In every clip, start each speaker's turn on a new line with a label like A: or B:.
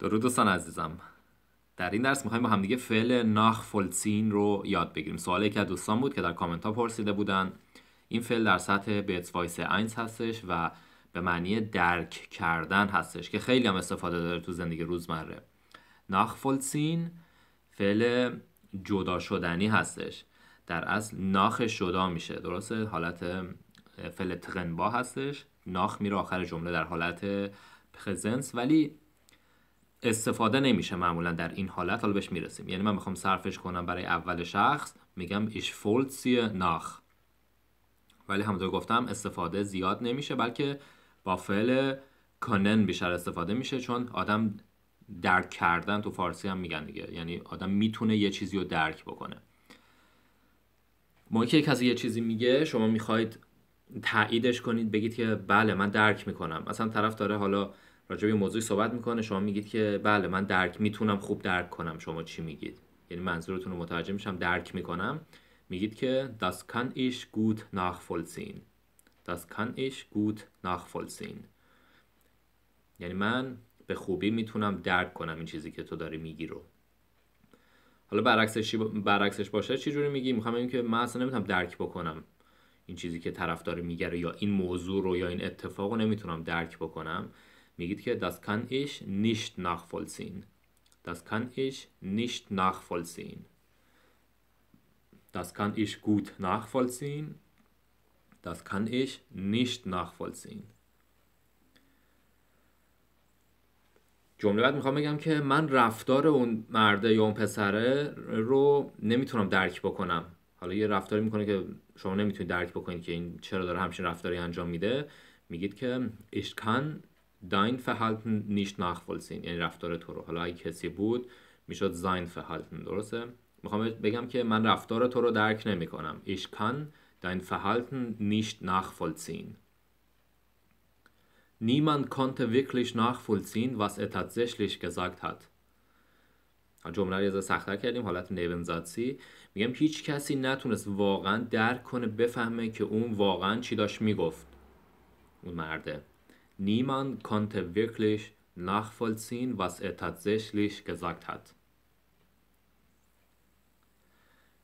A: درود دوستان عزیزم در این درس میخوایم با همدیگه فعل ناخ فلسین رو یاد بگیریم سوالی که دوستان بود که در کامنت ها پرسیده بودن این فعل در سطح بیتس وایس هستش و به معنی درک کردن هستش که خیلی هم استفاده داره تو زندگی روزمره ناخ فلسین فعل جدا شدنی هستش در اصل ناخ شدا میشه درسته حالت فعل تغنبا هستش ناخ میره آخر جمله در حالت پرزنس ولی استفاده نمیشه معمولا در این حالت حالا بهش میرسیم یعنی من میخوام صرفش کنم برای اول شخص میگم ایش ناخ ولی همونطور گفتم استفاده زیاد نمیشه بلکه با فعل کنن بیشتر استفاده میشه چون آدم درک کردن تو فارسی هم میگن دیگه یعنی آدم میتونه یه چیزی رو درک بکنه موقعی که کسی یه چیزی میگه شما میخواید تاییدش کنید بگید که بله من درک میکنم اصلا طرف داره حالا راجع به موضوعی صحبت میکنه شما میگید که بله من درک میتونم خوب درک کنم شما چی میگید یعنی منظورتون رو متوجه میشم درک میکنم میگید که das kann ich gut nachvollziehen das kann ich gut یعنی من به خوبی میتونم درک کنم این چیزی که تو داری میگی رو حالا برعکسش برعکسش باشه چی جوری میگی میخوام بگم که من اصلا نمیتونم درک بکنم این چیزی که طرف داره میگه یا این موضوع رو یا این اتفاق رو نمیتونم درک بکنم میگید که das kann ich nicht nachvollziehen das kann ich nicht nachvollziehen das kann ich gut nachvollziehen das kann ich nicht nachvollziehen جمله بعد میخوام بگم که من رفتار اون مرده یا اون پسره رو نمیتونم درک بکنم حالا یه رفتاری میکنه که شما نمیتونید درک بکنید که این چرا داره همچین رفتاری انجام میده میگید که ich kann داین فهالتن نیشت نخفلسین یعنی رفتار تو رو حالا اگه کسی بود میشد زاین فهالتن درسته میخوام بگم که من رفتار تو رو درک نمی کنم ایش کن داین فهالتن نیشت نخفلسین نیمند کانت ویکلیش نخفلسین واس اتتزشلیش گزاگت هد جمله رو یه سختتر کردیم حالت نیونزاتسی میگم هیچ کسی نتونست واقعا درک کنه بفهمه که اون واقعا چی داشت میگفت اون مرده Niemand konnte wirklich nachvollziehen, was er tatsächlich gesagt hat.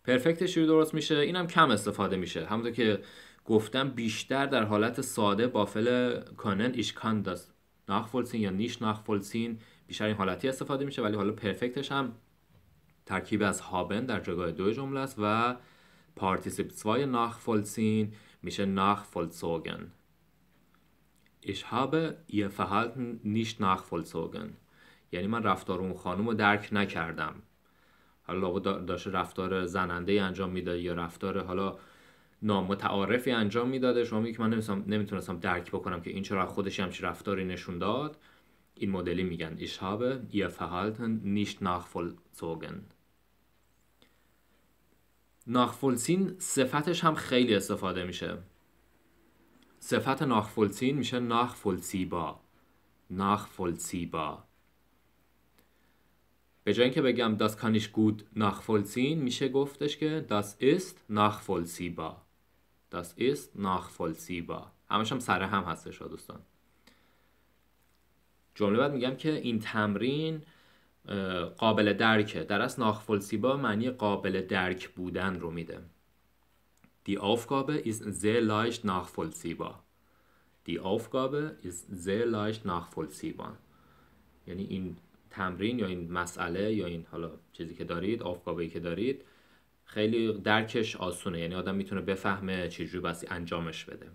A: پرفکت شروع درست میشه اینم کم استفاده میشه همونطور که گفتم بیشتر در حالت ساده فعل کانن ایشکان داست ناخفلسین یا نیش ناخفلسین بیشتر این حالتی استفاده میشه ولی حالا پرفکتش هم ترکیب از هابن در جگاه دو جمله است و پارتیسیپ 2 nachvollziehen میشه ناخفلسوگن ich habe ihr Verhalten nicht nachvollzogen یعنی من رفتار اون خانم رو درک نکردم حالا داشته رفتار زننده انجام میداد یا رفتار حالا نامتعارفی انجام میداده شما میگه که من نمیتونستم درک بکنم که این چرا خودش همچی رفتاری نشون داد این مدلی میگن ich habe ihr Verhalten nicht nachvollzogen ناخفلسین صفتش هم خیلی استفاده میشه صفت ناخفلسین میشه ناخفلسیبا ناخفلسیبا به جای اینکه بگم داس کانیش گود ناخفلسین میشه گفتش که داس است ناخفلسیبا داس است ناخفلسیبا همش هم سر هم هستش دوستان جمله بعد میگم که این تمرین قابل درکه در از ناخفلسیبا معنی قابل درک بودن رو میده Die Aufgabe ist sehr leicht nachvollziehbar. Die Aufgabe ist sehr leicht nachvollziehbar. یعنی این تمرین یا این مسئله یا این حالا چیزی که دارید ای که دارید خیلی درکش آسونه یعنی آدم میتونه بفهمه چجوری بسی انجامش بده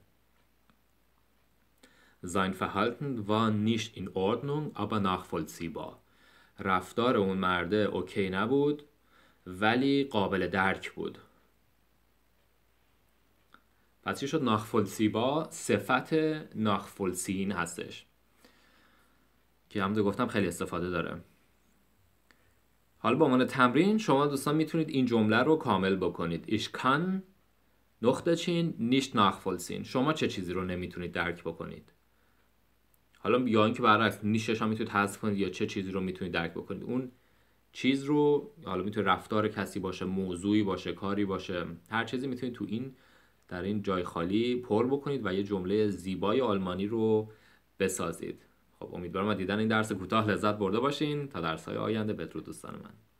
A: Sein Verhalten war nicht in Ordnung, aber nachvollziehbar. رفتار اون مرده اوکی نبود ولی قابل درک بود پس چی شد ناخفلسیبا صفت ناخفلسین هستش که هم گفتم خیلی استفاده داره حالا به عنوان تمرین شما دوستان میتونید این جمله رو کامل بکنید ایش کان نقطه چین نیشت ناخفلسین شما چه چیزی رو نمیتونید درک بکنید حالا یا اینکه برعکس نیشش هم میتونید حذف کنید یا چه چیزی رو میتونید درک بکنید اون چیز رو حالا میتونه رفتار کسی باشه موضوعی باشه کاری باشه هر چیزی میتونید تو این در این جای خالی پر بکنید و یه جمله زیبای آلمانی رو بسازید خب امیدوارم دیدن این درس کوتاه لذت برده باشین تا های آینده بدرود دوستان من